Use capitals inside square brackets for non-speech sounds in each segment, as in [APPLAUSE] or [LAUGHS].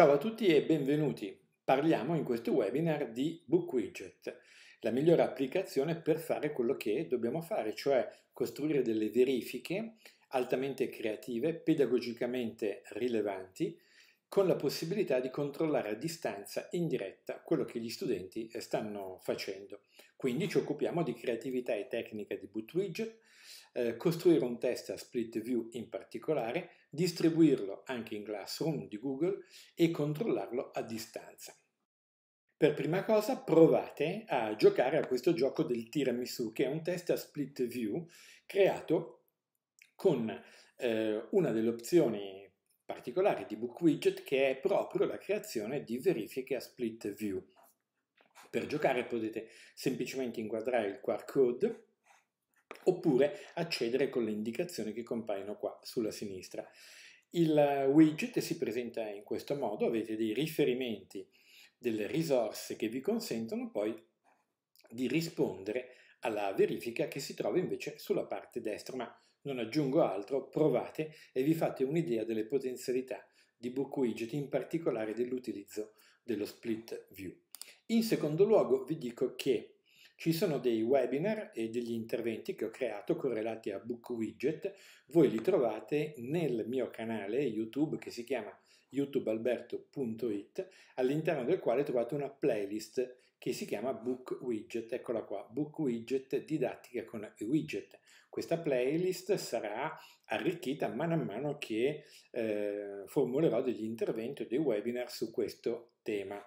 Ciao a tutti e benvenuti. Parliamo in questo webinar di Book Widget, la migliore applicazione per fare quello che dobbiamo fare, cioè costruire delle verifiche altamente creative, pedagogicamente rilevanti, con la possibilità di controllare a distanza in diretta quello che gli studenti stanno facendo. Quindi ci occupiamo di creatività e tecnica di Book widget, eh, costruire un test a split view in particolare distribuirlo anche in Classroom di Google e controllarlo a distanza. Per prima cosa provate a giocare a questo gioco del tiramisù, che è un test a split view creato con eh, una delle opzioni particolari di Book Widget che è proprio la creazione di verifiche a split view. Per giocare potete semplicemente inquadrare il QR code oppure accedere con le indicazioni che compaiono qua sulla sinistra. Il eh, widget si presenta in questo modo, avete dei riferimenti, delle risorse che vi consentono poi di rispondere alla verifica che si trova invece sulla parte destra, ma non aggiungo altro, provate e vi fate un'idea delle potenzialità di Book Widget, in particolare dell'utilizzo dello split view. In secondo luogo vi dico che ci sono dei webinar e degli interventi che ho creato correlati a Book Widget, voi li trovate nel mio canale YouTube che si chiama youtubealberto.it all'interno del quale trovate una playlist che si chiama Book Widget, eccola qua, Book Widget didattica con widget. Questa playlist sarà arricchita man mano che eh, formulerò degli interventi o dei webinar su questo tema.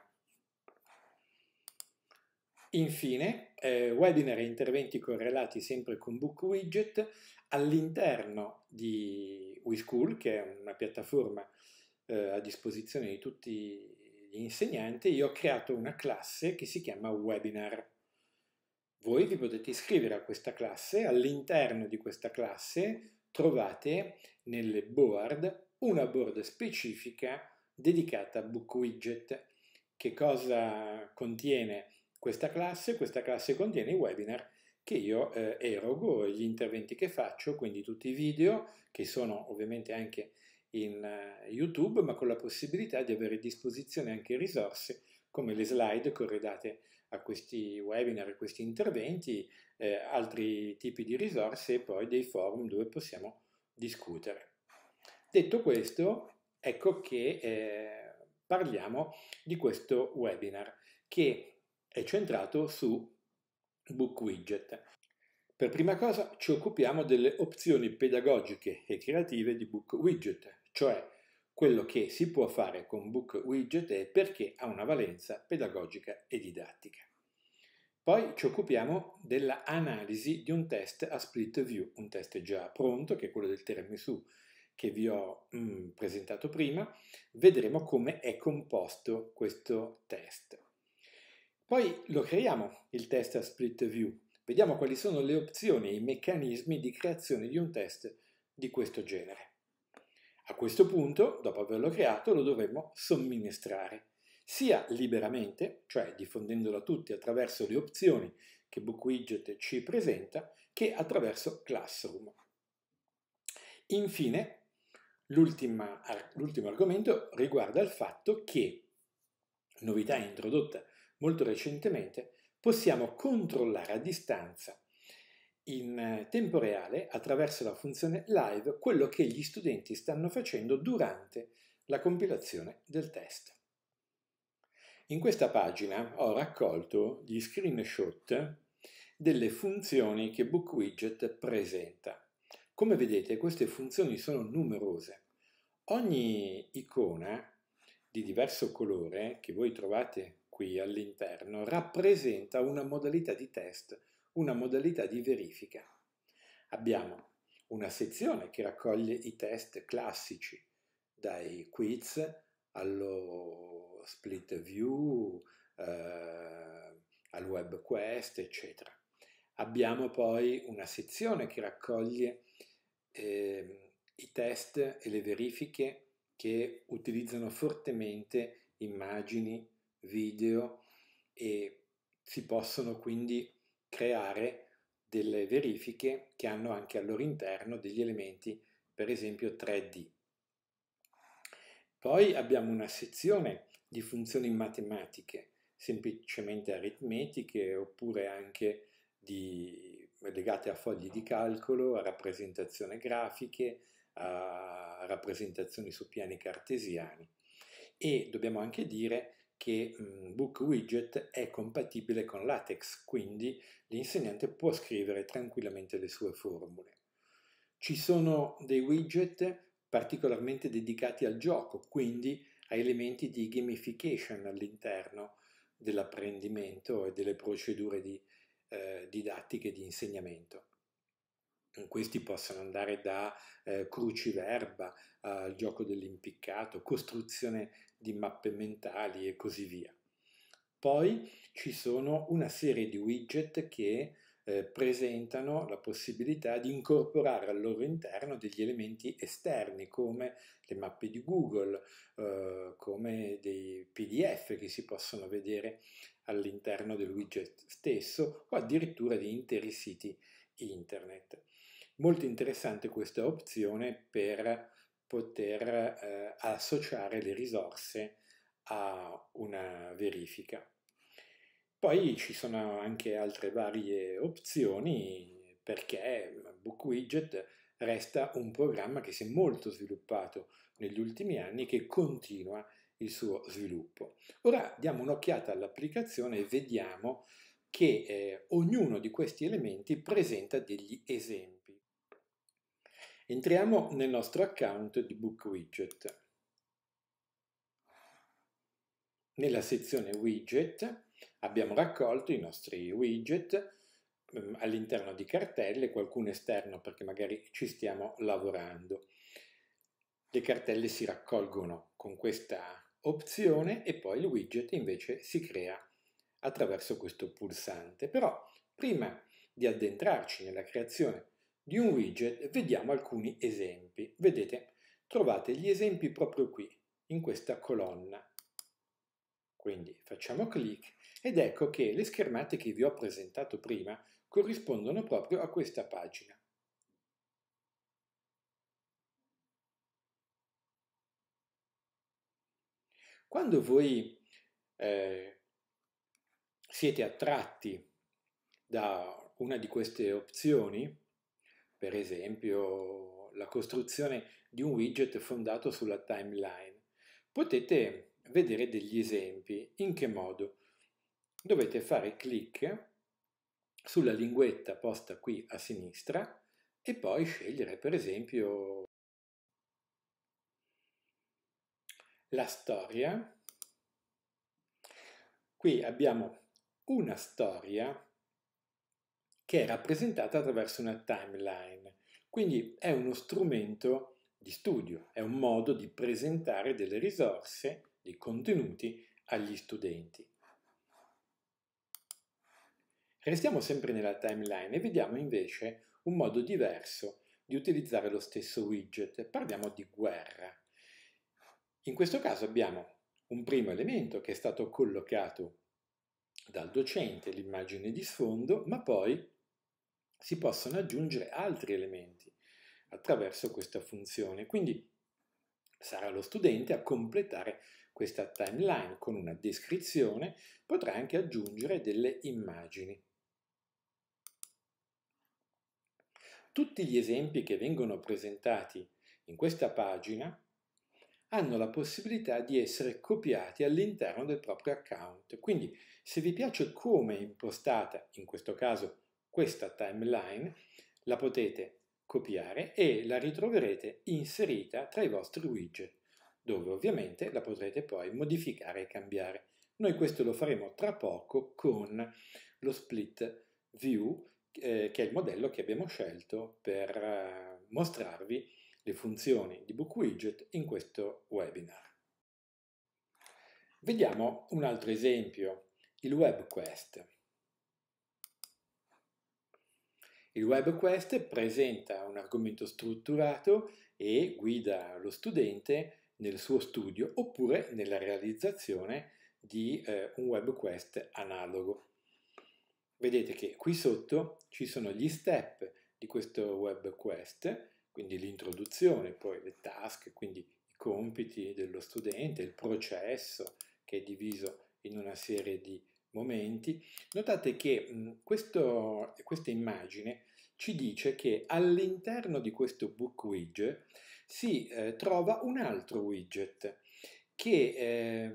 Infine, eh, webinar e interventi correlati sempre con Book Widget all'interno di WeSchool, che è una piattaforma eh, a disposizione di tutti gli insegnanti, io ho creato una classe che si chiama Webinar. Voi vi potete iscrivere a questa classe, all'interno di questa classe trovate nelle board una board specifica dedicata a Book Widget. Che cosa contiene? questa classe, questa classe contiene i webinar che io eh, erogo, gli interventi che faccio, quindi tutti i video che sono ovviamente anche in uh, YouTube, ma con la possibilità di avere a disposizione anche risorse come le slide corredate a questi webinar, a questi interventi, eh, altri tipi di risorse e poi dei forum dove possiamo discutere. Detto questo, ecco che eh, parliamo di questo webinar che è centrato su Book Widget. Per prima cosa ci occupiamo delle opzioni pedagogiche e creative di Book Widget, cioè quello che si può fare con Book Widget e perché ha una valenza pedagogica e didattica. Poi ci occupiamo dell'analisi di un test a split view, un test già pronto, che è quello del tiramisù che vi ho mm, presentato prima. Vedremo come è composto questo test. Poi lo creiamo il test a split view. Vediamo quali sono le opzioni e i meccanismi di creazione di un test di questo genere. A questo punto, dopo averlo creato, lo dovremmo somministrare sia liberamente, cioè diffondendolo a tutti attraverso le opzioni che BookWidget ci presenta, che attraverso Classroom. Infine, l'ultimo argomento riguarda il fatto che, novità introdotta molto recentemente, possiamo controllare a distanza in eh, tempo reale, attraverso la funzione live, quello che gli studenti stanno facendo durante la compilazione del test. In questa pagina ho raccolto gli screenshot delle funzioni che BookWidget presenta. Come vedete queste funzioni sono numerose. Ogni icona di diverso colore che voi trovate qui all'interno rappresenta una modalità di test, una modalità di verifica. Abbiamo una sezione che raccoglie i test classici, dai quiz allo split view, eh, al web quest, eccetera. Abbiamo poi una sezione che raccoglie eh, i test e le verifiche che utilizzano fortemente immagini, video e si possono quindi creare delle verifiche che hanno anche al loro interno degli elementi, per esempio 3D. Poi abbiamo una sezione di funzioni matematiche, semplicemente aritmetiche oppure anche di, legate a fogli di calcolo, a rappresentazioni grafiche, a rappresentazioni su piani cartesiani. E dobbiamo anche dire che mm, Book Widget è compatibile con LaTeX, quindi l'insegnante può scrivere tranquillamente le sue formule. Ci sono dei widget particolarmente dedicati al gioco, quindi a elementi di gamification all'interno dell'apprendimento e delle procedure di, eh, didattiche di insegnamento. Questi possono andare da eh, cruciverba al gioco dell'impiccato, costruzione di mappe mentali e così via. Poi ci sono una serie di widget che eh, presentano la possibilità di incorporare al loro interno degli elementi esterni come le mappe di Google, eh, come dei PDF che si possono vedere all'interno del widget stesso o addirittura di interi siti internet. Molto interessante questa opzione per poter eh, associare le risorse a una verifica. Poi ci sono anche altre varie opzioni perché BookWidget resta un programma che si è molto sviluppato negli ultimi anni e che continua il suo sviluppo. Ora diamo un'occhiata all'applicazione e vediamo che eh, ognuno di questi elementi presenta degli esempi. Entriamo nel nostro account di Book Widget. Nella sezione Widget abbiamo raccolto i nostri widget mm, all'interno di cartelle, qualcuno esterno perché magari ci stiamo lavorando. Le cartelle si raccolgono con questa opzione e poi il widget invece si crea attraverso questo pulsante. Però prima di addentrarci nella creazione di un widget vediamo alcuni esempi. Vedete, trovate gli esempi proprio qui, in questa colonna. Quindi facciamo clic ed ecco che le schermate che vi ho presentato prima corrispondono proprio a questa pagina. Quando voi eh, siete attratti da una di queste opzioni, per esempio la costruzione di un widget fondato sulla timeline. Potete vedere degli esempi. In che modo? Dovete fare clic sulla linguetta posta qui a sinistra e poi scegliere per esempio la storia. Qui abbiamo una storia che è rappresentata attraverso una timeline. Quindi è uno strumento di studio, è un modo di presentare delle risorse, dei contenuti agli studenti. Restiamo sempre nella timeline e vediamo invece un modo diverso di utilizzare lo stesso widget. Parliamo di guerra. In questo caso abbiamo un primo elemento che è stato collocato dal docente, l'immagine di sfondo, ma poi si possono aggiungere altri elementi attraverso questa funzione. Quindi sarà lo studente a completare questa timeline con una descrizione, potrà anche aggiungere delle immagini. Tutti gli esempi che vengono presentati in questa pagina hanno la possibilità di essere copiati all'interno del proprio account. Quindi se vi piace come è impostata, in questo caso questa timeline la potete copiare e la ritroverete inserita tra i vostri widget, dove ovviamente la potrete poi modificare e cambiare. Noi questo lo faremo tra poco con lo split view, eh, che è il modello che abbiamo scelto per eh, mostrarvi le funzioni di Book Widget in questo webinar. Vediamo un altro esempio, il WebQuest. Il WebQuest presenta un argomento strutturato e guida lo studente nel suo studio oppure nella realizzazione di eh, un WebQuest analogo. Vedete che qui sotto ci sono gli step di questo WebQuest, quindi l'introduzione, poi le task, quindi i compiti dello studente, il processo che è diviso in una serie di momenti, notate che mh, mm, questo, questa immagine ci dice che all'interno di questo book widget si eh, trova un altro widget che eh,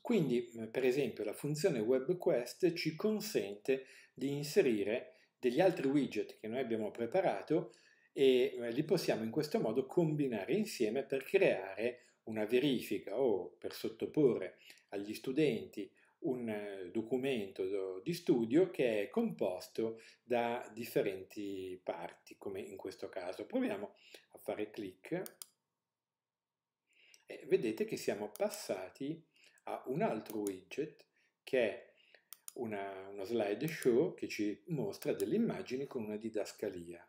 quindi mm, per esempio la funzione web quest ci consente di inserire degli altri widget che noi abbiamo preparato e eh, li possiamo in questo modo combinare insieme per creare una verifica o per sottoporre agli studenti un eh, documento di studio che è composto da differenti parti, come in questo caso. Proviamo a fare clic e vedete che siamo passati a un altro widget che è una, uno slideshow che ci mostra delle immagini con una didascalia.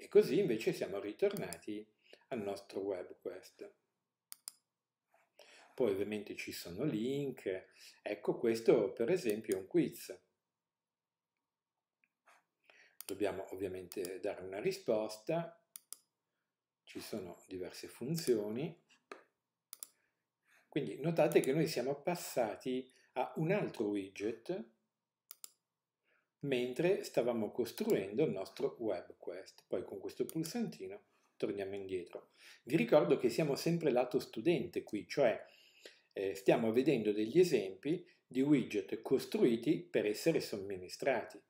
E così invece siamo ritornati al nostro webquest poi ovviamente ci sono link, ecco questo per esempio è un quiz. Dobbiamo ovviamente dare una risposta, ci sono diverse funzioni, quindi notate che noi siamo passati a un altro widget mentre stavamo costruendo il nostro webquest. Poi con questo pulsantino torniamo indietro. Vi ricordo che siamo sempre lato studente qui, cioè eh, stiamo vedendo degli esempi di widget costruiti per essere somministrati.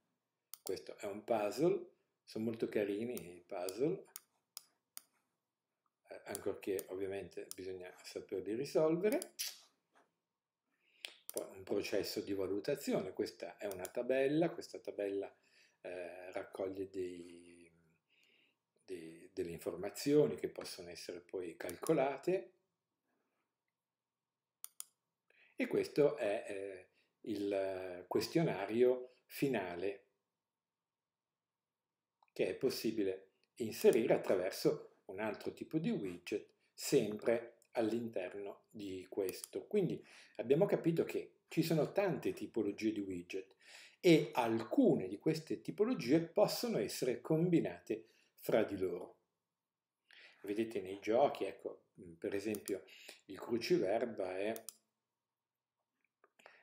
Questo è un puzzle, sono molto carini i puzzle, eh, ancorché ovviamente bisogna saperli risolvere. Poi un processo di valutazione, questa è una tabella, questa tabella eh, raccoglie dei, dei, delle informazioni che possono essere poi calcolate e questo è eh, il questionario finale che è possibile inserire attraverso un altro tipo di widget sempre all'interno di questo. Quindi abbiamo capito che ci sono tante tipologie di widget e alcune di queste tipologie possono essere combinate fra di loro. Vedete nei giochi, ecco, per esempio il cruciverba è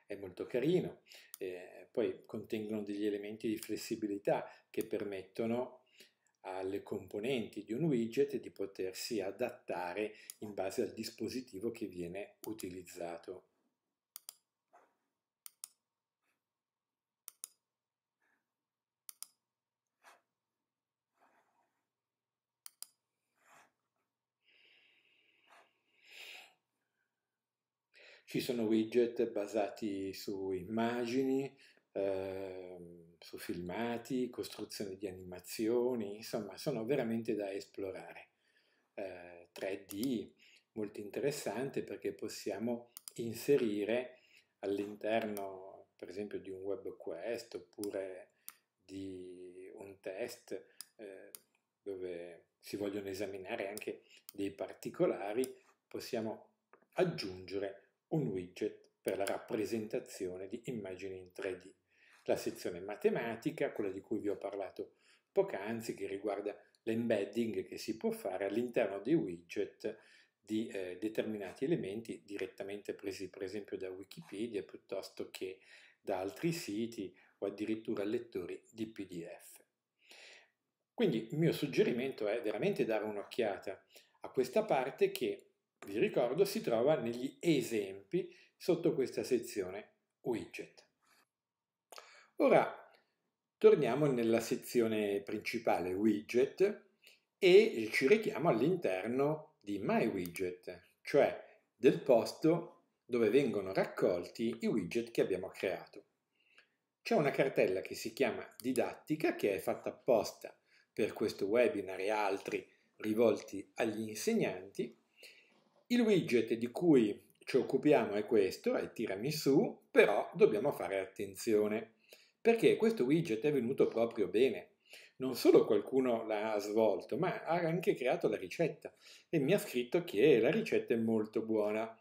è molto carino. Eh, poi contengono degli elementi di flessibilità che permettono alle componenti di un widget di potersi adattare in base al dispositivo che viene utilizzato. Ci sono widget basati su immagini, eh, su filmati, costruzione di animazioni, insomma sono veramente da esplorare. Eh, 3D, molto interessante perché possiamo inserire all'interno per esempio di un web quest oppure di un test eh, dove si vogliono esaminare anche dei particolari, possiamo aggiungere un widget per la rappresentazione di immagini in 3D, la sezione matematica, quella di cui vi ho parlato poc'anzi, che riguarda l'embedding che si può fare all'interno dei widget di eh, determinati elementi direttamente presi per esempio da Wikipedia piuttosto che da altri siti o addirittura lettori di PDF. Quindi il mio suggerimento è veramente dare un'occhiata a questa parte che vi ricordo, si trova negli esempi sotto questa sezione widget. Ora torniamo nella sezione principale widget e ci richiamo all'interno di My Widget, cioè del posto dove vengono raccolti i widget che abbiamo creato. C'è una cartella che si chiama didattica che è fatta apposta per questo webinar e altri rivolti agli insegnanti il widget di cui ci occupiamo è questo, è il tiramisù, però dobbiamo fare attenzione perché questo widget è venuto proprio bene. Non solo qualcuno l'ha svolto, ma ha anche creato la ricetta e mi ha scritto che la ricetta è molto buona.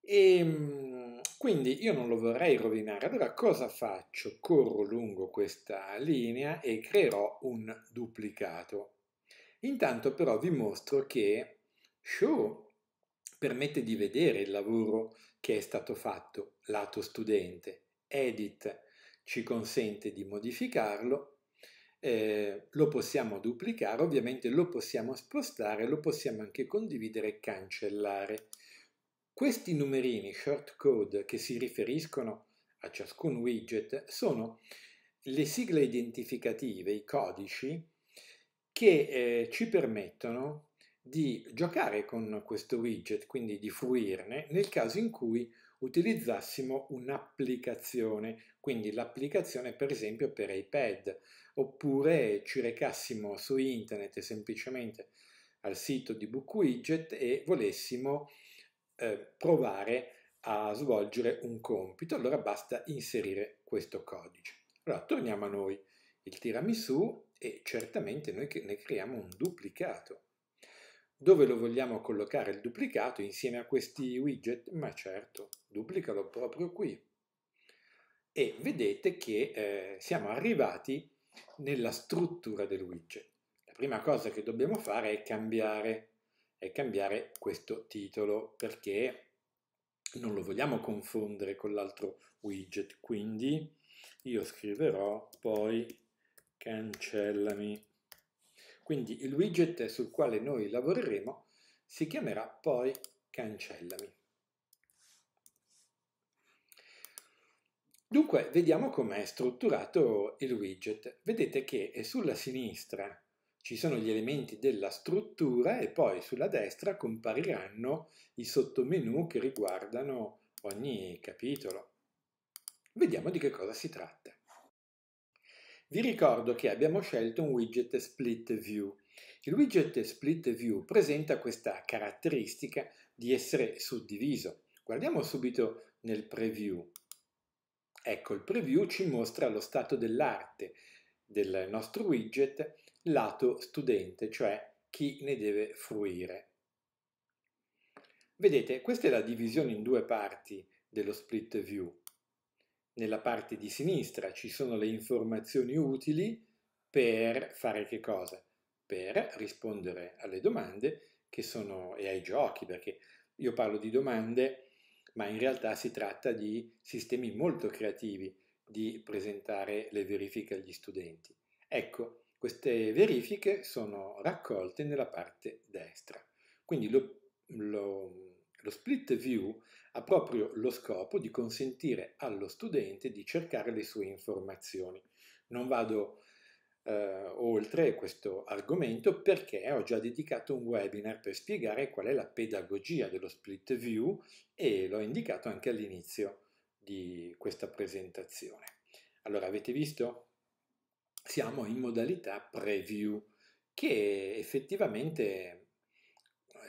E ehm, quindi io non lo vorrei rovinare. Allora cosa faccio? Corro lungo questa linea e creerò un duplicato. Intanto però vi mostro che show permette di vedere il lavoro che è stato fatto lato studente. Edit ci consente di modificarlo, eh, lo possiamo duplicare, ovviamente lo possiamo spostare, lo possiamo anche condividere e cancellare. Questi numerini shortcode che si riferiscono a ciascun widget sono le sigle identificative, i codici, che eh, ci permettono di giocare con questo widget, quindi di fruirne, nel caso in cui utilizzassimo un'applicazione, quindi l'applicazione per esempio per iPad, oppure ci recassimo su internet semplicemente al sito di BookWidget e volessimo eh, provare a svolgere un compito, allora basta inserire questo codice. Allora torniamo a noi, il tiramisù e certamente noi ne creiamo un duplicato. Dove lo vogliamo collocare il duplicato insieme a questi widget? Ma certo, duplicalo proprio qui. E vedete che eh, siamo arrivati nella struttura del widget. La prima cosa che dobbiamo fare è cambiare, è cambiare questo titolo perché non lo vogliamo confondere con l'altro widget, quindi io scriverò poi cancellami quindi il widget sul quale noi lavoreremo si chiamerà poi cancellami. Dunque, vediamo com'è strutturato il widget. Vedete che sulla sinistra ci sono gli elementi della struttura e poi sulla destra compariranno i sottomenu che riguardano ogni capitolo. Vediamo di che cosa si tratta. Vi ricordo che abbiamo scelto un widget Split View. Il widget Split View presenta questa caratteristica di essere suddiviso. Guardiamo subito nel preview. Ecco, il preview ci mostra lo stato dell'arte del nostro widget lato studente, cioè chi ne deve fruire. Vedete, questa è la divisione in due parti dello split view. Nella parte di sinistra ci sono le informazioni utili per fare che cosa? Per rispondere alle domande che sono, e ai giochi, perché io parlo di domande, ma in realtà si tratta di sistemi molto creativi di presentare le verifiche agli studenti. Ecco, queste verifiche sono raccolte nella parte destra. Quindi lo, lo lo split view ha proprio lo scopo di consentire allo studente di cercare le sue informazioni. Non vado eh, oltre questo argomento perché ho già dedicato un webinar per spiegare qual è la pedagogia dello split view e l'ho indicato anche all'inizio di questa presentazione. Allora, avete visto? Siamo in modalità preview, che effettivamente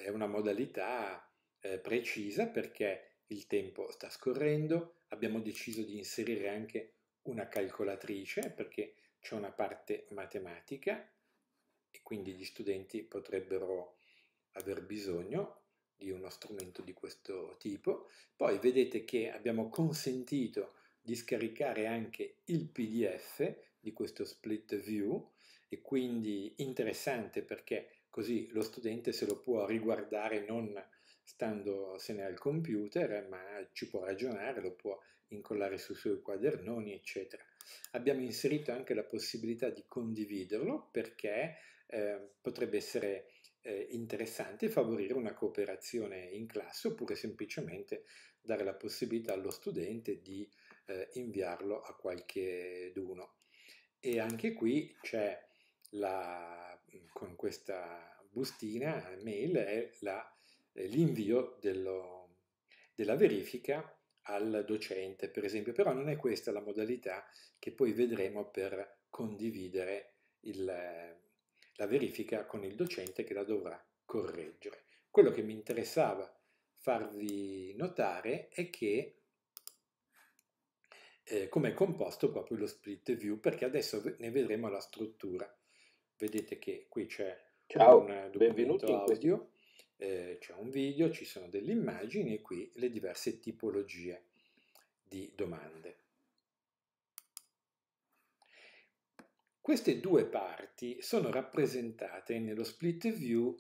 è una modalità eh, precisa perché il tempo sta scorrendo, abbiamo deciso di inserire anche una calcolatrice perché c'è una parte matematica e quindi gli studenti potrebbero aver bisogno di uno strumento di questo tipo. Poi vedete che abbiamo consentito di scaricare anche il PDF di questo split view e quindi interessante perché così lo studente se lo può riguardare non standosene al computer, ma ci può ragionare, lo può incollare sui suoi quadernoni, eccetera. Abbiamo inserito anche la possibilità di condividerlo perché eh, potrebbe essere eh, interessante favorire una cooperazione in classe oppure semplicemente dare la possibilità allo studente di eh, inviarlo a qualche d'uno. E anche qui c'è la, con questa bustina mail è la eh, l'invio dello, della verifica al docente, per esempio, però non è questa la modalità che poi vedremo per condividere il, la verifica con il docente che la dovrà correggere. Quello che mi interessava farvi notare è che eh, come è composto proprio lo split view, perché adesso ne vedremo la struttura. Vedete che qui c'è Ciao, un eh, documento audio eh, c'è un video, ci sono delle immagini e qui le diverse tipologie di domande. Queste due parti sono rappresentate nello split view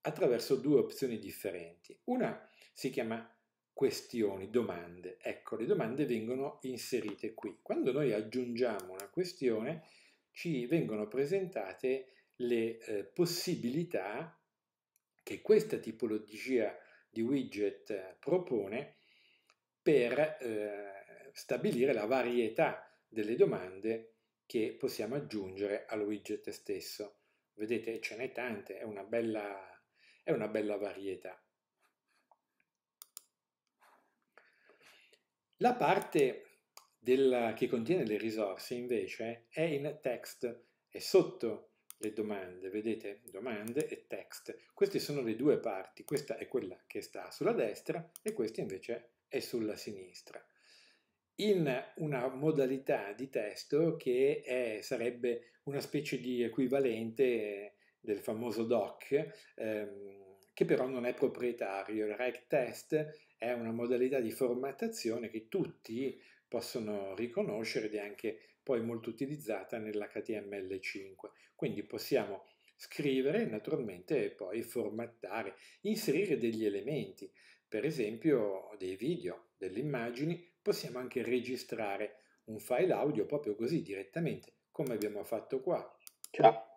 attraverso due opzioni differenti. Una si chiama questioni, domande. Ecco, le domande vengono inserite qui. Quando noi aggiungiamo una questione, ci vengono presentate le eh, possibilità che questa tipologia di widget eh, propone per eh, stabilire la varietà delle domande che possiamo aggiungere al widget stesso. Vedete, ce n'è tante, è una bella, è una bella varietà. La parte del, che contiene le risorse invece è in text e sotto le domande, vedete? Domande e text. Queste sono le due parti, questa è quella che sta sulla destra e questa invece è sulla sinistra. In una modalità di testo che è, sarebbe una specie di equivalente del famoso doc, ehm, che però non è proprietario. Il rec test è una modalità di formattazione che tutti possono riconoscere ed è anche poi molto utilizzata nell'HTML5. Quindi possiamo scrivere naturalmente e poi formattare, inserire degli elementi, per esempio dei video, delle immagini, possiamo anche registrare un file audio proprio così direttamente, come abbiamo fatto qua. Ciao.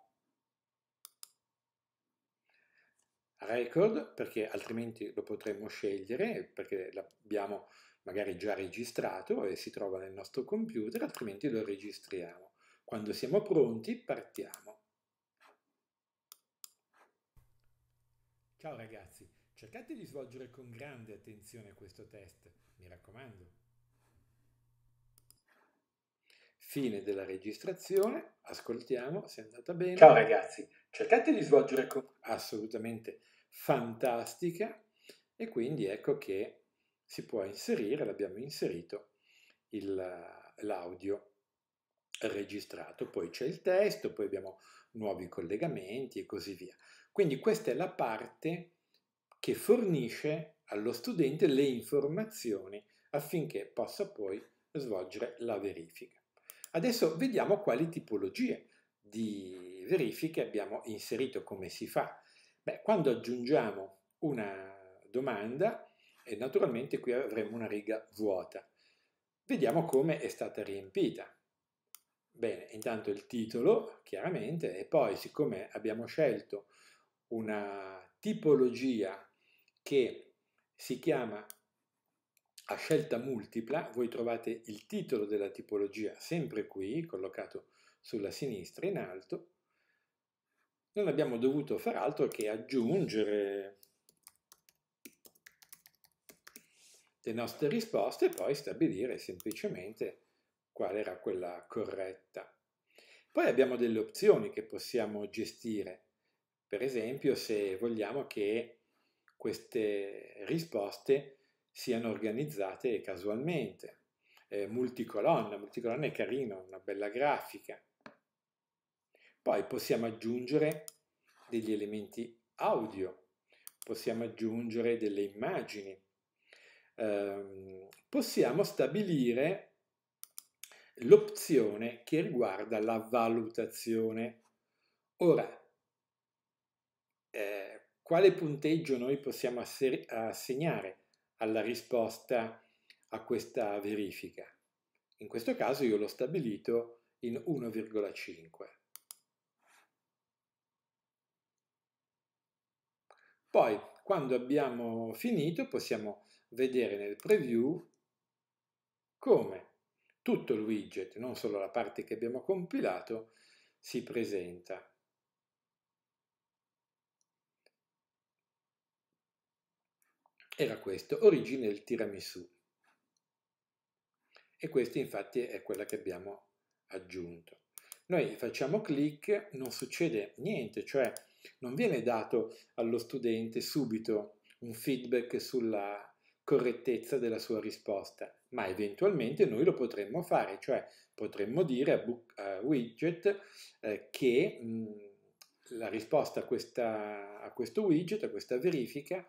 Record, perché altrimenti lo potremmo scegliere, perché l'abbiamo magari già registrato e si trova nel nostro computer, altrimenti lo registriamo. Quando siamo pronti partiamo. Ciao ragazzi, cercate di svolgere con grande attenzione questo test, mi raccomando. Fine della registrazione, ascoltiamo se è andata bene. Ciao ragazzi, cercate di svolgere con... Assolutamente fantastica e quindi ecco che si può inserire, l'abbiamo inserito, l'audio registrato, poi c'è il testo, poi abbiamo nuovi collegamenti e così via. Quindi questa è la parte che fornisce allo studente le informazioni affinché possa poi svolgere la verifica. Adesso vediamo quali tipologie di verifiche abbiamo inserito, come si fa. Beh, quando aggiungiamo una domanda, e naturalmente qui avremo una riga vuota. Vediamo come è stata riempita. Bene, intanto il titolo, chiaramente, e poi siccome abbiamo scelto una tipologia che si chiama a scelta multipla, voi trovate il titolo della tipologia sempre qui, collocato sulla sinistra in alto, non abbiamo dovuto far altro che aggiungere le nostre risposte e poi stabilire semplicemente qual era quella corretta. Poi abbiamo delle opzioni che possiamo gestire, per esempio se vogliamo che queste risposte siano organizzate casualmente. Eh, multicolonna, multicolonna è carino, una bella grafica. Poi possiamo aggiungere degli elementi audio, possiamo aggiungere delle immagini, Ehm, possiamo stabilire l'opzione che riguarda la valutazione. Ora, eh, quale punteggio noi possiamo assegnare alla risposta a questa verifica? In questo caso io l'ho stabilito in 1,5. Poi, quando abbiamo finito, possiamo vedere nel preview come tutto il widget, non solo la parte che abbiamo compilato, si presenta. Era questo, origine del tiramisù. E questa infatti è quella che abbiamo aggiunto. Noi facciamo clic, non succede niente, cioè non viene dato allo studente subito un feedback sulla correttezza della sua risposta, ma eventualmente noi lo potremmo fare, cioè potremmo dire a, book, a widget eh, che mh, la risposta a, questa, a, questo widget, a questa verifica,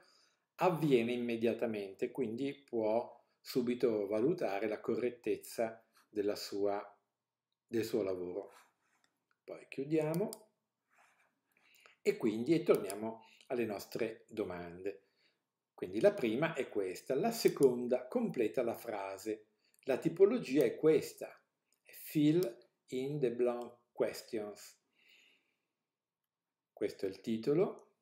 avviene immediatamente, quindi può subito valutare la correttezza sua, del suo lavoro. Poi chiudiamo e quindi e torniamo alle nostre domande. Quindi la prima è questa, la seconda completa la frase. La tipologia è questa, fill in the blank questions. Questo è il titolo,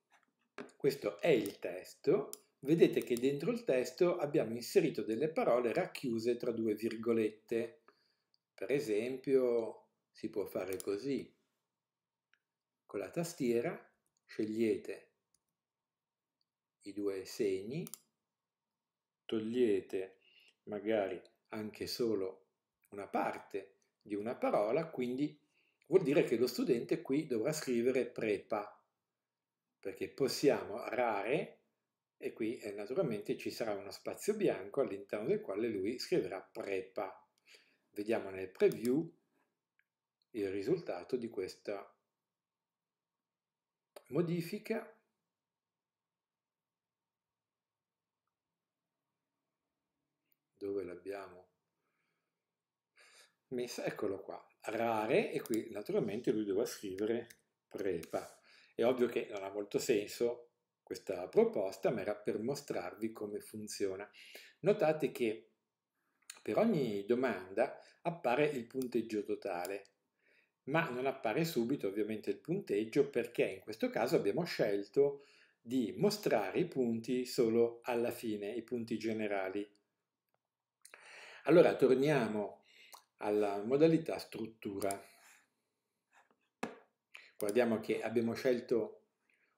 questo è il testo. Vedete che dentro il testo abbiamo inserito delle parole racchiuse tra due virgolette. Per esempio si può fare così. Con la tastiera scegliete i due segni, togliete magari anche solo una parte di una parola, quindi vuol dire che lo studente qui dovrà scrivere prepa, perché possiamo rare e qui eh, naturalmente ci sarà uno spazio bianco all'interno del quale lui scriverà prepa. Vediamo nel preview il risultato di questa modifica dove l'abbiamo messa, eccolo qua, rare, e qui naturalmente lui doveva scrivere prepa. È ovvio che non ha molto senso questa proposta, ma era per mostrarvi come funziona. Notate che per ogni domanda appare il punteggio totale, ma non appare subito ovviamente il punteggio perché in questo caso abbiamo scelto di mostrare i punti solo alla fine, i punti generali. Allora torniamo alla modalità struttura. Guardiamo che abbiamo scelto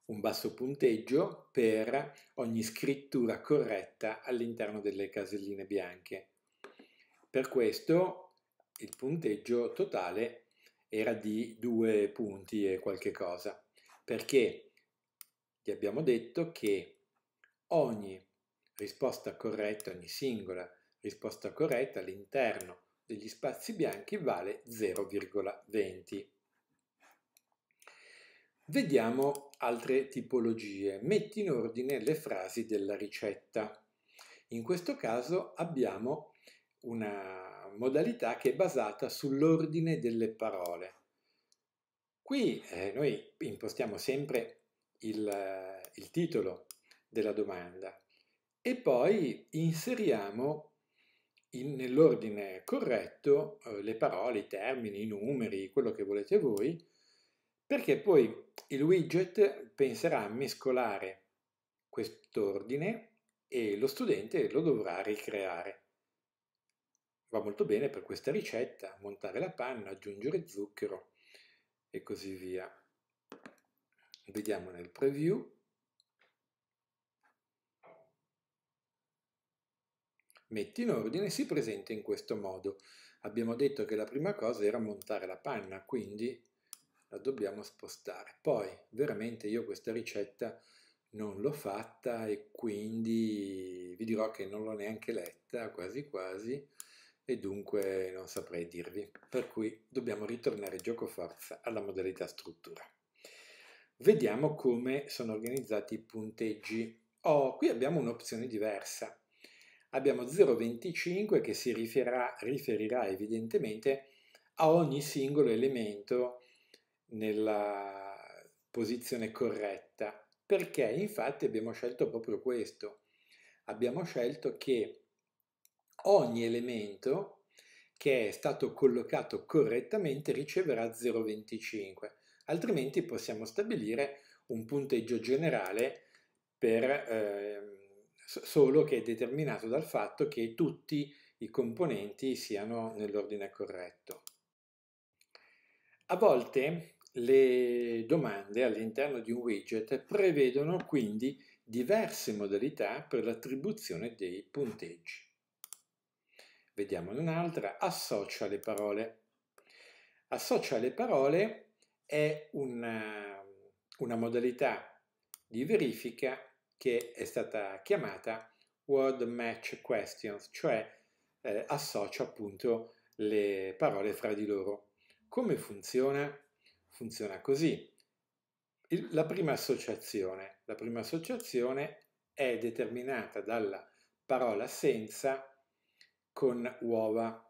un basso punteggio per ogni scrittura corretta all'interno delle caselline bianche. Per questo il punteggio totale era di due punti e qualche cosa, perché gli abbiamo detto che ogni risposta corretta, ogni singola Risposta corretta all'interno degli spazi bianchi vale 0,20. Vediamo altre tipologie. Metti in ordine le frasi della ricetta. In questo caso abbiamo una modalità che è basata sull'ordine delle parole. Qui eh, noi impostiamo sempre il, il titolo della domanda e poi inseriamo in, nell'ordine corretto eh, le parole, i termini, i numeri, quello che volete voi, perché poi il widget penserà a mescolare quest'ordine e lo studente lo dovrà ricreare. Va molto bene per questa ricetta, montare la panna, aggiungere zucchero e così via. Vediamo nel preview. metti in ordine si presenta in questo modo. Abbiamo detto che la prima cosa era montare la panna, quindi la dobbiamo spostare. Poi, veramente io questa ricetta non l'ho fatta e quindi vi dirò che non l'ho neanche letta, quasi quasi, e dunque non saprei dirvi. Per cui dobbiamo ritornare gioco forza alla modalità struttura. Vediamo come sono organizzati i punteggi. Oh, qui abbiamo un'opzione diversa abbiamo 0,25 che si riferirà, riferirà, evidentemente a ogni singolo elemento nella posizione corretta, perché infatti abbiamo scelto proprio questo. Abbiamo scelto che ogni elemento che è stato collocato correttamente riceverà 0,25, altrimenti possiamo stabilire un punteggio generale per... Eh, solo che è determinato dal fatto che tutti i componenti siano nell'ordine corretto. A volte le domande all'interno di un widget prevedono quindi diverse modalità per l'attribuzione dei punteggi. Vediamo un'altra, associa le parole. Associa le parole è una, una modalità di verifica che è stata chiamata word match questions, cioè eh, associo appunto le parole fra di loro. Come funziona? Funziona così. Il, la, prima la prima associazione è determinata dalla parola senza con uova.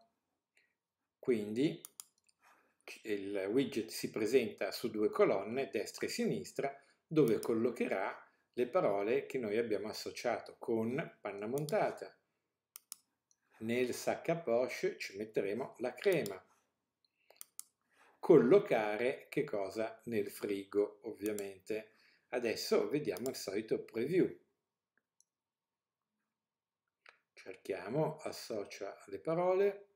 Quindi il widget si presenta su due colonne, destra e sinistra, dove collocherà le parole che noi abbiamo associato con panna montata. Nel sac à poche ci metteremo la crema. Collocare che cosa? Nel frigo, ovviamente. Adesso vediamo il solito preview. Cerchiamo, associa le parole.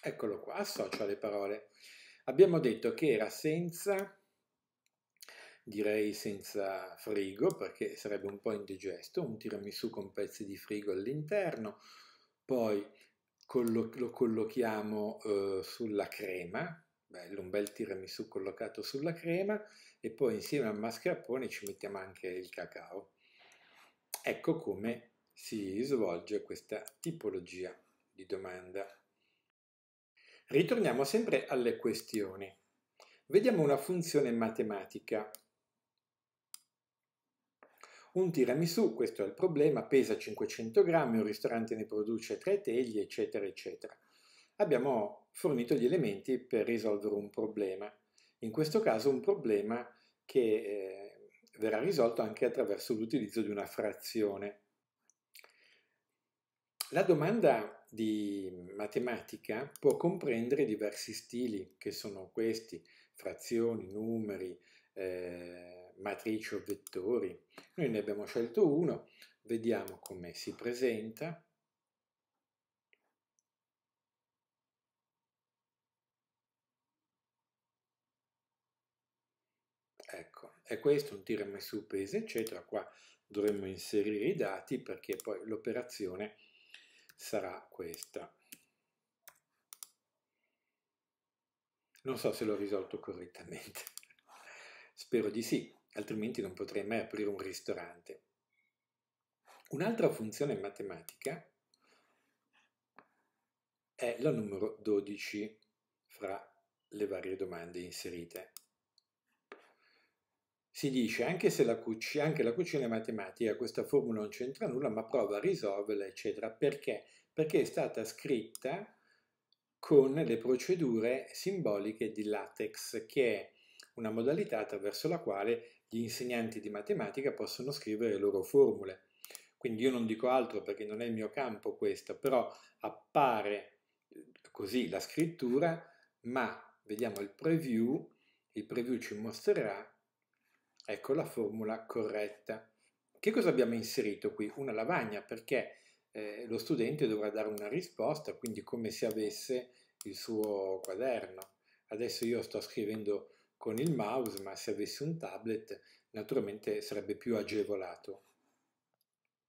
Eccolo qua, associa le parole. Abbiamo detto che era senza direi senza frigo perché sarebbe un po' indigesto, un tiramisù con pezzi di frigo all'interno, poi collo- lo collochiamo eh, sulla crema, bello, un bel tiramisù collocato sulla crema e poi insieme al mascarpone ci mettiamo anche il cacao. Ecco come si svolge questa tipologia di domanda. Ritorniamo sempre alle questioni. Vediamo una funzione matematica un tiramisù, questo è il problema, pesa 500 grammi, un ristorante ne produce 3 teglie, eccetera, eccetera. Abbiamo fornito gli elementi per risolvere un problema. In questo caso un problema che eh, verrà risolto anche attraverso l'utilizzo di una frazione. La domanda di matematica può comprendere diversi stili, che sono questi, frazioni, numeri, eh, matrici o vettori. Noi ne abbiamo scelto uno, vediamo come si presenta. Ecco, è questo un su pesa, eccetera. Qua dovremmo inserire i dati perché poi l'operazione sarà questa. Non so se l'ho risolto correttamente. [LAUGHS] Spero di sì altrimenti non potrei mai aprire un ristorante. Un'altra funzione matematica è la numero 12 fra le varie domande inserite. Si dice anche se la cucina, anche la cucina è matematica, questa formula non c'entra nulla, ma prova a risolverla, eccetera. Perché? Perché è stata scritta con le procedure simboliche di latex, che è una modalità attraverso la quale gli insegnanti di matematica possono scrivere le loro formule. Quindi io non dico altro perché non è il mio campo questo, però appare eh, così la scrittura, ma vediamo il preview, il preview ci mostrerà, ecco la formula corretta. Che cosa abbiamo inserito qui? Una lavagna, perché eh, lo studente dovrà dare una risposta, quindi come se avesse il suo quaderno. Adesso io sto scrivendo con il mouse, ma se avessi un tablet naturalmente sarebbe più agevolato.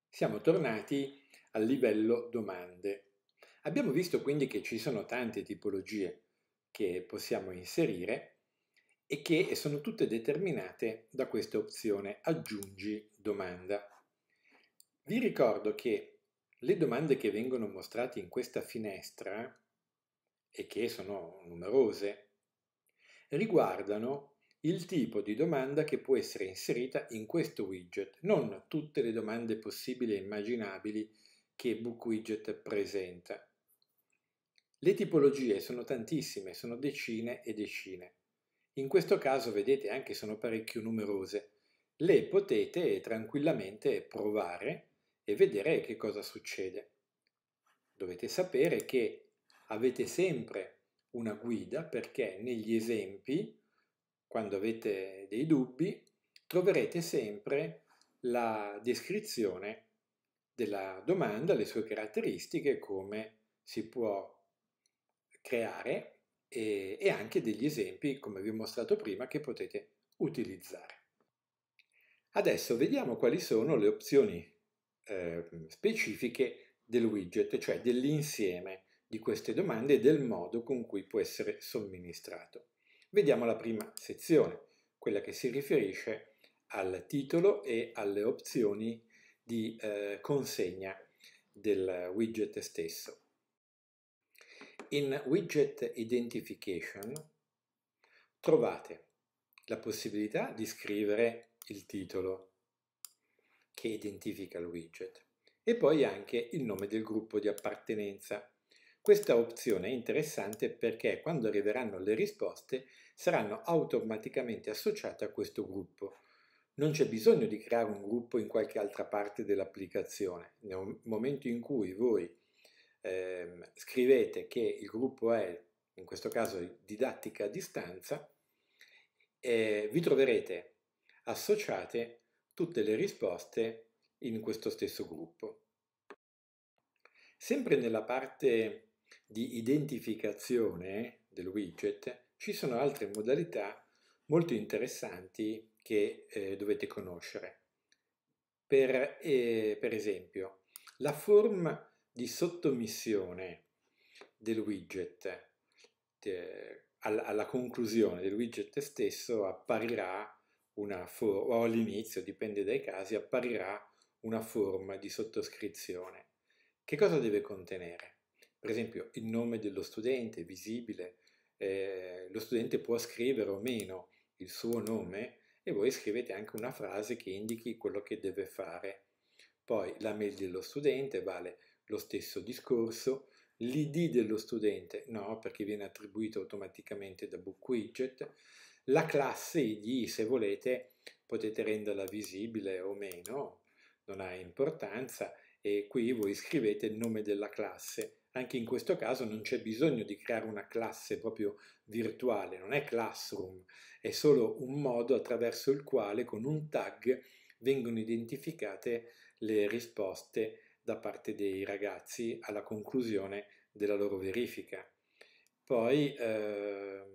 Siamo tornati al livello domande. Abbiamo visto quindi che ci sono tante tipologie che possiamo inserire e che sono tutte determinate da questa opzione aggiungi domanda. Vi ricordo che le domande che vengono mostrate in questa finestra e che sono numerose riguardano il tipo di domanda che può essere inserita in questo widget, non tutte le domande possibili e immaginabili che Book Widget presenta. Le tipologie sono tantissime, sono decine e decine. In questo caso, vedete, anche sono parecchio numerose. Le potete tranquillamente provare e vedere che cosa succede. Dovete sapere che avete sempre una guida perché negli esempi, quando avete dei dubbi, troverete sempre la descrizione della domanda, le sue caratteristiche, come si può creare e, e, anche degli esempi, come vi ho mostrato prima, che potete utilizzare. Adesso vediamo quali sono le opzioni eh, specifiche del widget, cioè dell'insieme di queste domande e del modo con cui può essere somministrato. Vediamo la prima sezione, quella che si riferisce al titolo e alle opzioni di eh, consegna del widget stesso. In Widget Identification trovate la possibilità di scrivere il titolo che identifica il widget e poi anche il nome del gruppo di appartenenza questa opzione è interessante perché quando arriveranno le risposte saranno automaticamente associate a questo gruppo. Non c'è bisogno di creare un gruppo in qualche altra parte dell'applicazione. Nel momento in cui voi ehm, scrivete che il gruppo è, in questo caso, didattica a distanza, eh, vi troverete associate tutte le risposte in questo stesso gruppo. Sempre nella parte di identificazione del widget ci sono altre modalità molto interessanti che eh, dovete conoscere. Per, eh, per esempio, la forma di sottomissione del widget eh, alla, alla, conclusione del widget stesso apparirà una forma, o all'inizio, dipende dai casi, apparirà una forma di sottoscrizione. Che cosa deve contenere? per esempio il nome dello studente è visibile, eh, lo studente può scrivere o meno il suo nome e voi scrivete anche una frase che indichi quello che deve fare. Poi la mail dello studente vale lo stesso discorso, l'id dello studente no perché viene attribuito automaticamente da book widget, la classe id se volete potete renderla visibile o meno, non ha importanza e qui voi scrivete il nome della classe anche in questo caso non c'è bisogno di creare una classe proprio virtuale, non è classroom, è solo un modo attraverso il quale con un tag vengono identificate le risposte da parte dei ragazzi alla conclusione della loro verifica. Poi eh,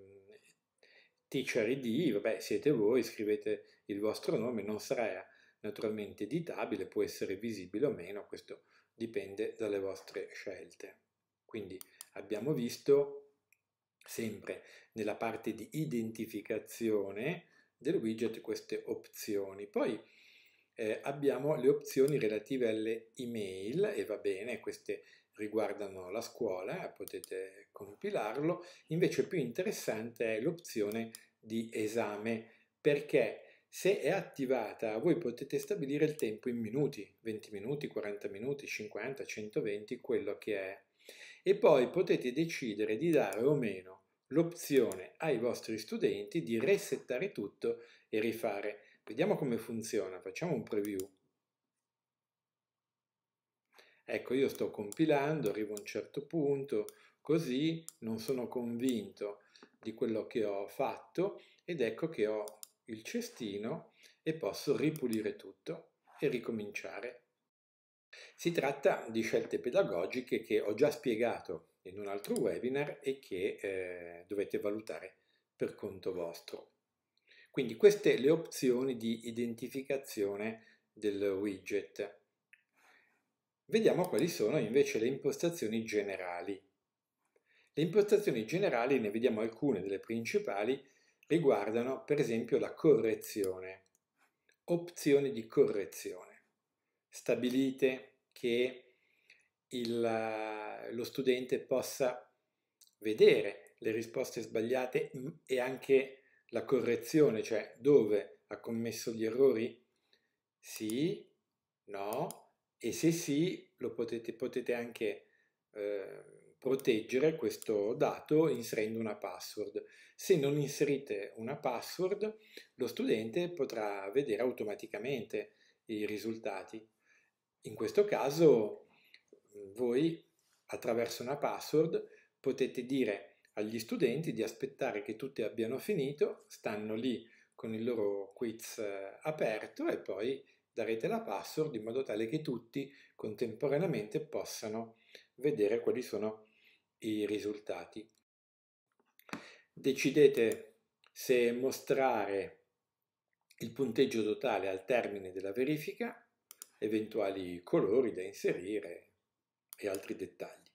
teacher ID, vabbè siete voi, scrivete il vostro nome, non sarà naturalmente editabile, può essere visibile o meno, questo dipende dalle vostre scelte. Quindi abbiamo visto sempre nella parte di identificazione del widget queste opzioni. Poi eh, abbiamo le opzioni relative alle email e va bene, queste riguardano la scuola, potete compilarlo. Invece più interessante è l'opzione di esame perché se è attivata voi potete stabilire il tempo in minuti, 20 minuti, 40 minuti, 50, 120, quello che è e poi potete decidere di dare o meno l'opzione ai vostri studenti di resettare tutto e rifare. Vediamo come funziona, facciamo un preview. Ecco, io sto compilando, arrivo a un certo punto, così non sono convinto di quello che ho fatto ed ecco che ho il cestino e posso ripulire tutto e ricominciare. Si tratta di scelte pedagogiche che ho già spiegato in un altro webinar e che eh, dovete valutare per conto vostro. Quindi queste le opzioni di identificazione del widget. Vediamo quali sono invece le impostazioni generali. Le impostazioni generali, ne vediamo alcune delle principali, riguardano per esempio la correzione, opzioni di correzione. Stabilite che il, eh, lo studente possa vedere le risposte sbagliate e anche la correzione, cioè dove ha commesso gli errori? Sì, no, e se sì, lo potete, potete anche eh, proteggere questo dato inserendo una password. Se non inserite una password, lo studente potrà vedere automaticamente i risultati. In questo caso voi attraverso una password potete dire agli studenti di aspettare che tutti abbiano finito, stanno lì con il loro quiz eh, aperto e poi darete la password in modo tale che tutti contemporaneamente possano vedere quali sono i risultati. Decidete se mostrare il punteggio totale al termine della verifica eventuali colori da inserire e altri dettagli.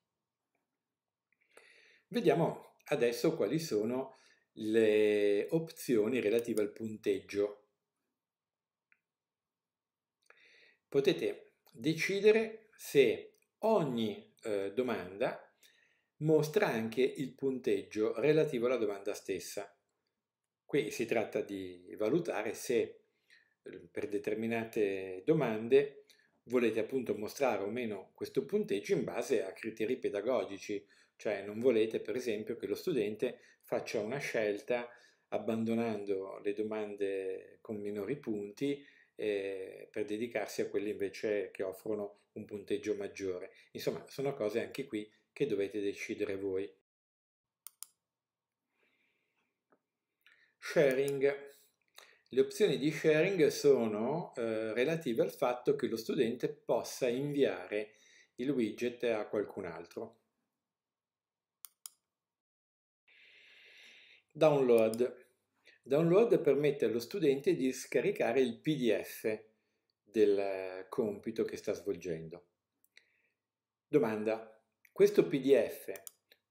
Vediamo adesso quali sono le opzioni relative al punteggio. Potete decidere se ogni eh, domanda mostra anche il punteggio relativo alla domanda stessa. Qui si tratta di valutare se Ehm, per determinate domande volete appunto mostrare o meno questo punteggio in base a criteri pedagogici, cioè non volete per esempio che lo studente faccia una scelta abbandonando le domande con minori punti eh, per dedicarsi a quelle invece che offrono un punteggio maggiore. Insomma, sono cose anche qui che dovete decidere voi. Sharing le opzioni di sharing sono eh, relative al fatto che lo studente possa inviare il widget a qualcun altro. Download. Download permette allo studente di scaricare il PDF del eh, compito che sta svolgendo. Domanda. Questo PDF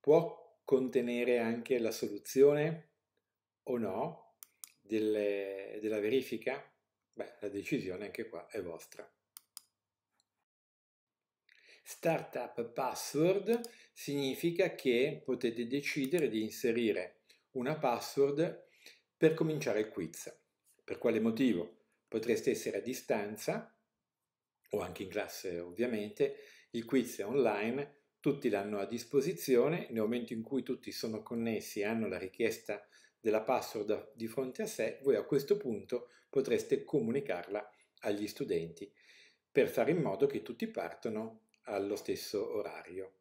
può contenere anche la soluzione o no? delle, della verifica? Beh, la decisione anche qua è vostra. Startup password significa che potete decidere di inserire una password per cominciare il quiz. Per quale motivo? Potreste essere a distanza o anche in classe ovviamente, il quiz è online, tutti l'hanno a disposizione, nel momento in cui tutti sono connessi e hanno la richiesta della password di fronte a sé, voi a questo punto potreste comunicarla agli studenti per fare in modo che tutti partano allo stesso orario.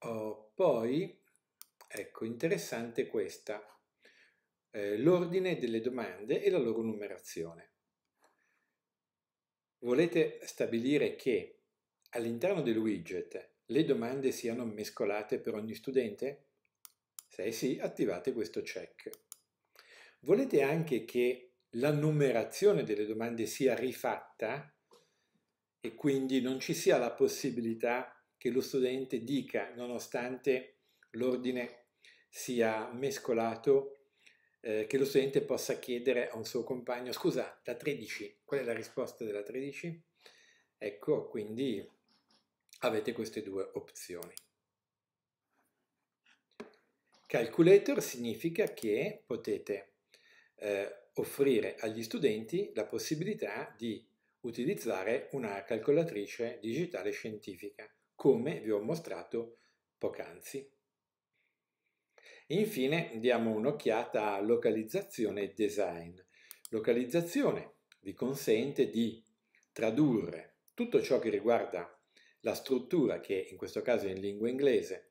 Oh, poi, ecco, interessante questa, eh, l'ordine delle domande e la loro numerazione. Volete stabilire che all'interno del widget le domande siano mescolate per ogni studente? Se sì, attivate questo check. Volete anche che la numerazione delle domande sia rifatta e quindi non ci sia la possibilità che lo studente dica, nonostante l'ordine sia mescolato, eh, che lo studente possa chiedere a un suo compagno, scusa, la 13, qual è la risposta della 13? Ecco, quindi avete queste due opzioni. Calculator significa che potete eh, offrire agli studenti la possibilità di utilizzare una calcolatrice digitale scientifica, come vi ho mostrato poc'anzi. Infine diamo un'occhiata a localizzazione e design. Localizzazione vi consente di tradurre tutto ciò che riguarda la struttura, che in questo caso è in lingua inglese,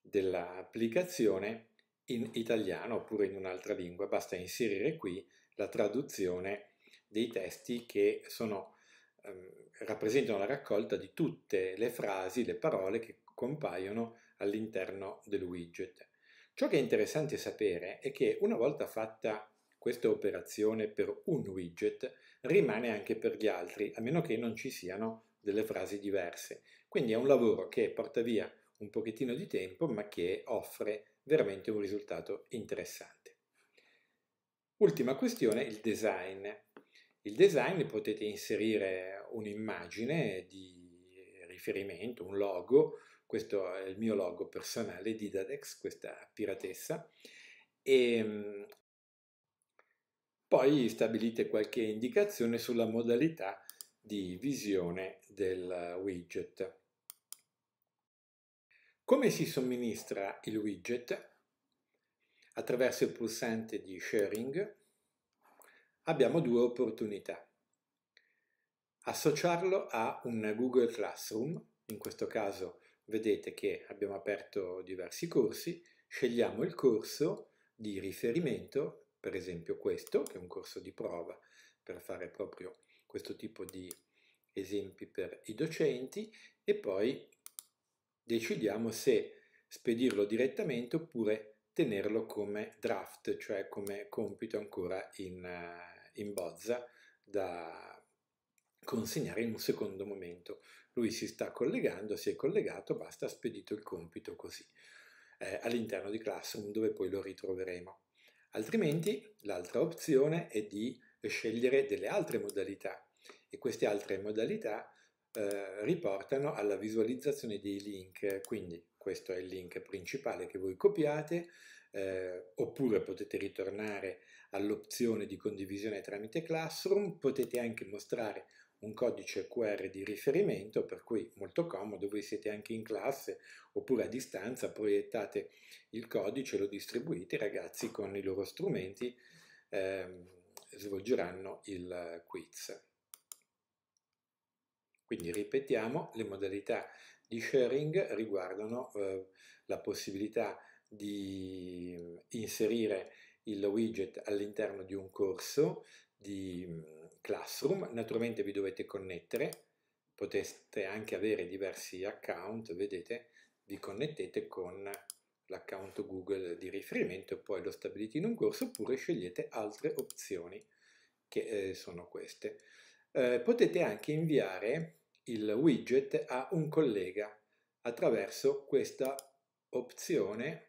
dell'applicazione in italiano oppure in un'altra lingua. Basta inserire qui la traduzione dei testi che sono, eh, rappresentano la raccolta di tutte le frasi, le parole che compaiono all'interno del widget. Ciò che è interessante sapere è che una volta fatta questa operazione per un widget rimane anche per gli altri, a meno che non ci siano delle frasi diverse. Quindi è un lavoro che porta via un pochettino di tempo, ma che offre veramente un risultato interessante. Ultima questione, il design. Il design potete inserire un'immagine di riferimento, un logo, questo è il mio logo personale di Dadex, questa piratessa, e ehm, poi stabilite qualche indicazione sulla modalità di visione del widget. Come si somministra il widget? Attraverso il pulsante di sharing abbiamo due opportunità. Associarlo a un Google Classroom, in questo caso vedete che abbiamo aperto diversi corsi, scegliamo il corso di riferimento, per esempio questo, che è un corso di prova per fare proprio questo tipo di esempi per i docenti e poi decidiamo se spedirlo direttamente oppure tenerlo come draft, cioè come compito ancora in, eh, in bozza da consegnare in un secondo momento. Lui si sta collegando, si è collegato, basta, ha spedito il compito così eh, all'interno di Classroom dove poi lo ritroveremo. Altrimenti l'altra opzione è di scegliere delle altre modalità e queste altre modalità eh, riportano alla visualizzazione dei link, quindi questo è il link principale che voi copiate, eh, oppure potete ritornare all'opzione di condivisione tramite Classroom, potete anche mostrare un codice QR di riferimento, per cui molto comodo, voi siete anche in classe oppure a distanza, proiettate il codice, lo distribuite, i ragazzi con i loro strumenti eh, svolgeranno il quiz. Quindi ripetiamo, le modalità di sharing riguardano eh, la possibilità di inserire il widget all'interno di un corso di mm, Classroom, naturalmente vi dovete connettere, potete anche avere diversi account, vedete, vi connettete con l'account Google di riferimento e poi lo stabilite in un corso oppure scegliete altre opzioni che eh, sono queste. Eh, potete anche inviare il widget a un collega attraverso questa opzione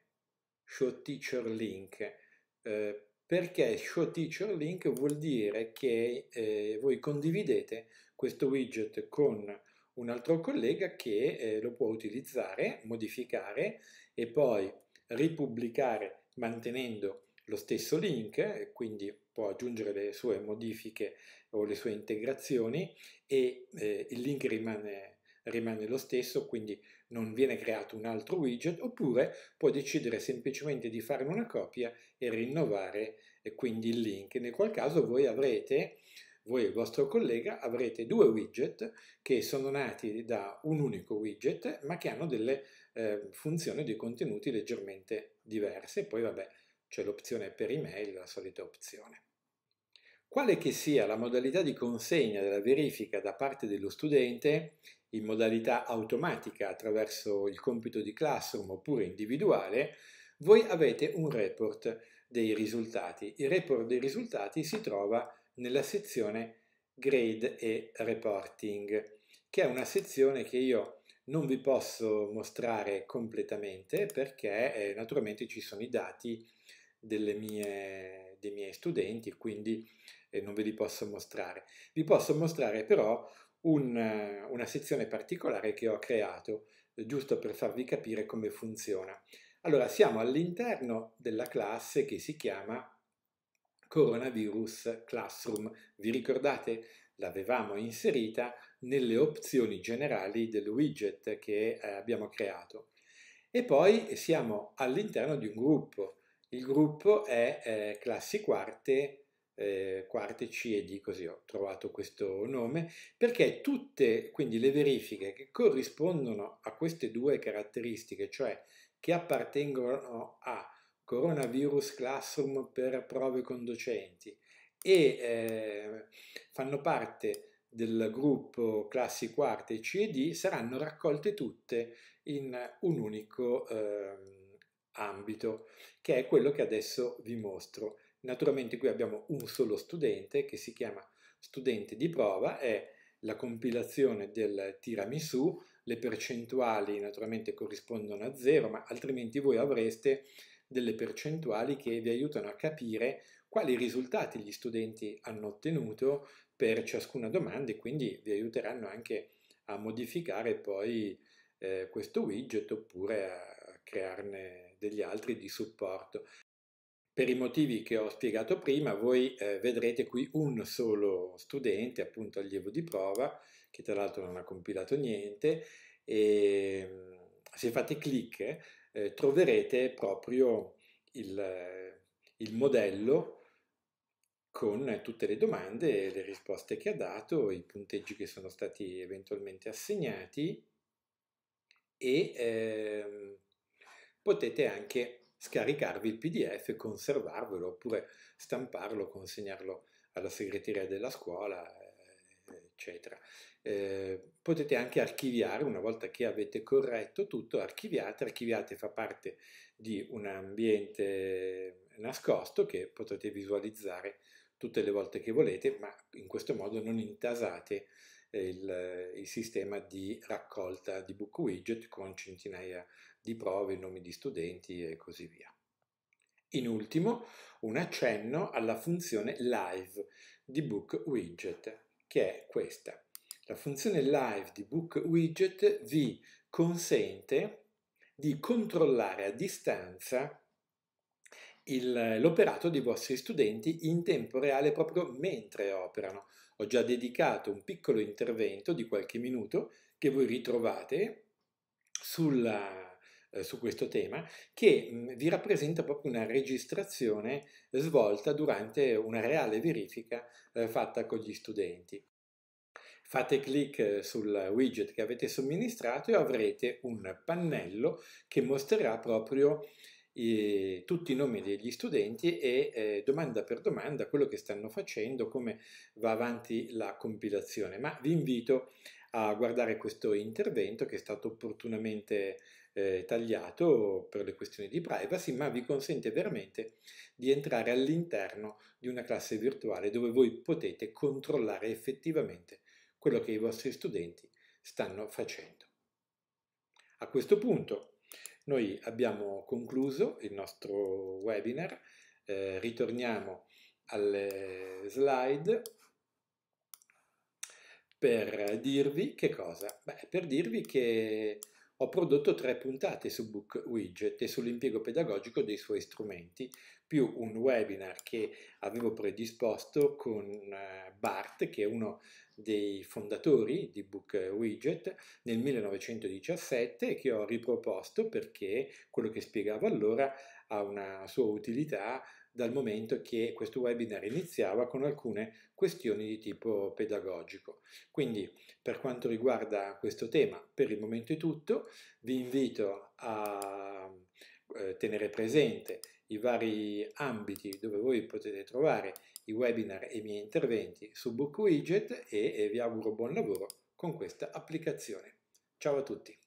Show Teacher Link. Eh, perché Show Teacher Link vuol dire che eh, voi condividete questo widget con un altro collega che eh, lo può utilizzare, modificare e poi ripubblicare mantenendo lo stesso link, quindi può aggiungere le sue modifiche o le sue integrazioni e eh, il link rimane, rimane lo stesso, quindi non viene creato un altro widget, oppure può decidere semplicemente di farne una copia e rinnovare eh, quindi il link. Nel qual caso voi avrete voi e il vostro collega avrete due widget che sono nati da un unico widget ma che hanno delle eh, funzione dei contenuti leggermente diversi. poi vabbè, c'è l'opzione per email, la solita opzione. Quale che sia la modalità di consegna della verifica da parte dello studente, in modalità automatica attraverso il compito di Classroom oppure individuale, voi avete un report dei risultati. Il report dei risultati si trova nella sezione Grade e Reporting, che è una sezione che io non vi posso mostrare completamente perché eh, naturalmente ci sono i dati mie, dei miei studenti, quindi eh, non ve li posso mostrare. Vi posso mostrare però un, una sezione particolare che ho creato, eh, giusto per farvi capire come funziona. Allora, siamo all'interno della classe che si chiama Coronavirus Classroom. Vi ricordate? L'avevamo inserita nelle opzioni generali del widget che eh, abbiamo creato. E poi siamo all'interno di un gruppo. Il gruppo è eh, classi quarte, eh, quarte C e D, così ho trovato questo nome, perché tutte quindi le verifiche che corrispondono a queste due caratteristiche, cioè che appartengono a coronavirus classroom per prove con docenti e eh, fanno parte del gruppo classi quarte C e D saranno raccolte tutte in un unico eh, ambito, che è quello che adesso vi mostro. Naturalmente qui abbiamo un solo studente che si chiama studente di prova, è la compilazione del tiramisù, le percentuali naturalmente corrispondono a zero, ma altrimenti voi avreste delle percentuali che vi aiutano a capire quali risultati gli studenti hanno ottenuto per ciascuna domanda e quindi vi aiuteranno anche a modificare poi eh, questo widget oppure a crearne degli altri di supporto. Per i motivi che ho spiegato prima, voi eh, vedrete qui un solo studente, appunto allievo di prova, che tra l'altro non ha compilato niente, e ehm, se fate clic eh, troverete proprio il, il modello con tutte le domande e le risposte che ha dato, i punteggi che sono stati eventualmente assegnati e ehm, potete anche scaricarvi il PDF, conservarvelo oppure stamparlo, consegnarlo alla segreteria della scuola, eh, eccetera. Eh, potete anche archiviare, una volta che avete corretto tutto, archiviate, archiviate fa parte di un ambiente nascosto che potete visualizzare tutte le volte che volete, ma in questo modo non intasate eh, il, il, sistema di raccolta di book widget con centinaia di prove, nomi di studenti e così via. In ultimo, un accenno alla funzione live di book widget, che è questa. La funzione live di book widget vi consente di controllare a distanza il, l'operato dei vostri studenti in tempo reale proprio mentre operano. Ho già dedicato un piccolo intervento di qualche minuto che voi ritrovate sulla, eh, su questo tema che mh, mm, vi rappresenta proprio una registrazione svolta durante una reale verifica eh, fatta con gli studenti. Fate clic eh, sul widget che avete somministrato e avrete un pannello che mostrerà proprio eh, tutti i nomi degli studenti e eh, domanda per domanda quello che stanno facendo, come va avanti la compilazione. Ma vi invito a guardare questo intervento che è stato opportunamente eh, tagliato per le questioni di privacy, ma vi consente veramente di entrare all'interno di una classe virtuale dove voi potete controllare effettivamente quello che i vostri studenti stanno facendo. A questo punto noi abbiamo concluso il nostro webinar, eh, ritorniamo alle slide per dirvi che cosa? Beh, per dirvi che ho prodotto tre puntate su Book Widget e sull'impiego pedagogico dei suoi strumenti, più un webinar che avevo predisposto con eh, Bart, che è uno dei fondatori di Book Widget nel 1917 e che ho riproposto perché quello che spiegavo allora ha una sua utilità dal momento che questo webinar iniziava con alcune questioni di tipo pedagogico. Quindi per quanto riguarda questo tema, per il momento è tutto, vi invito a eh, tenere presente i vari ambiti dove voi potete trovare i webinar e i miei interventi su BookWidget e vi auguro buon lavoro con questa applicazione. Ciao a tutti!